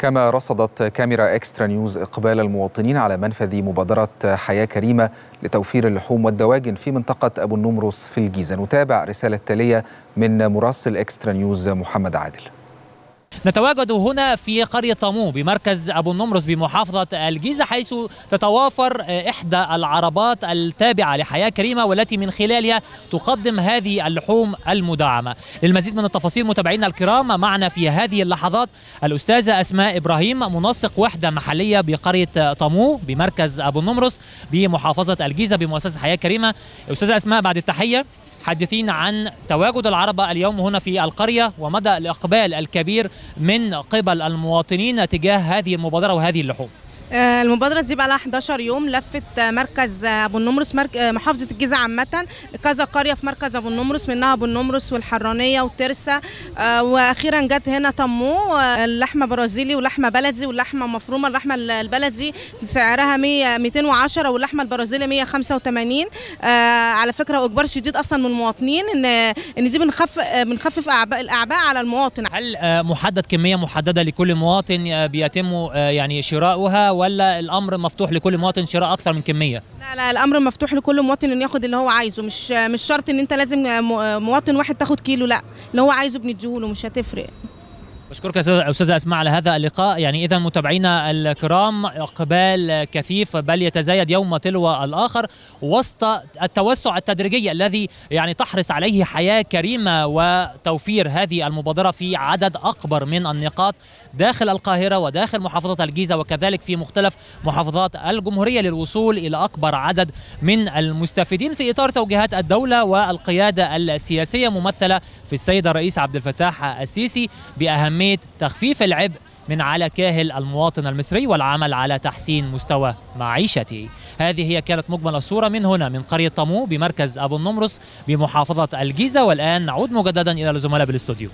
كما رصدت كاميرا اكسترا نيوز اقبال المواطنين على منفذ مبادره حياه كريمه لتوفير اللحوم والدواجن في منطقه ابو النمرس في الجيزه نتابع رساله تاليه من مراسل اكسترا نيوز محمد عادل نتواجد هنا في قرية طامو بمركز أبو النمرس بمحافظة الجيزة حيث تتوافر إحدى العربات التابعة لحياة كريمة والتي من خلالها تقدم هذه اللحوم المدعمة للمزيد من التفاصيل متابعينا الكرام معنا في هذه اللحظات الأستاذة أسماء إبراهيم منسق وحدة محلية بقرية طامو بمركز أبو النمرس بمحافظة الجيزة بمؤسسة حياة كريمة أستاذة أسماء بعد التحية حدثين عن تواجد العربة اليوم هنا في القرية ومدى الإقبال الكبير من قبل المواطنين تجاه هذه المبادرة وهذه اللحوم آه، المبادرة دي بقى لها 11 يوم لفت مركز أبو النمرس مرك... آه، محافظة الجيزة عامة كذا قرية في مركز أبو النمرس منها أبو النمرس والحرانية وترسة آه، وأخيرا جت هنا طمو اللحمة برازيلي ولحمة بلدي واللحمة مفرومة اللحمة البلدي سعرها 100 210 واللحمة البرازيلي 185 على فكرة وإجبار شديد أصلا من المواطنين إن إن دي بنخف بنخفف الأعباء على المواطن هل محدد كمية محددة لكل مواطن بيتم يعني شراؤها ولا الامر مفتوح لكل مواطن شراء اكثر من كميه لا لا الامر مفتوح لكل مواطن انه ياخد اللي هو عايزه مش مش شرط ان انت لازم مواطن واحد تاخد كيلو لا اللي هو عايزه له مش هتفرق بشكرك استاذ اسماء على هذا اللقاء يعني اذا متابعينا الكرام اقبال كثيف بل يتزايد يوم تلو الاخر وسط التوسع التدريجي الذي يعني تحرص عليه حياه كريمه وتوفير هذه المبادره في عدد اكبر من النقاط داخل القاهره وداخل محافظه الجيزه وكذلك في مختلف محافظات الجمهوريه للوصول الى اكبر عدد من المستفيدين في اطار توجيهات الدوله والقياده السياسيه ممثله في السيد الرئيس عبد الفتاح السيسي باهميه أهمية تخفيف العبء من على كاهل المواطن المصري والعمل على تحسين مستوى معيشته هذه هي كانت مجمل الصورة من هنا من قرية طمو بمركز أبو النمرس بمحافظة الجيزة والآن نعود مجددا إلى الزملاء بالاستوديو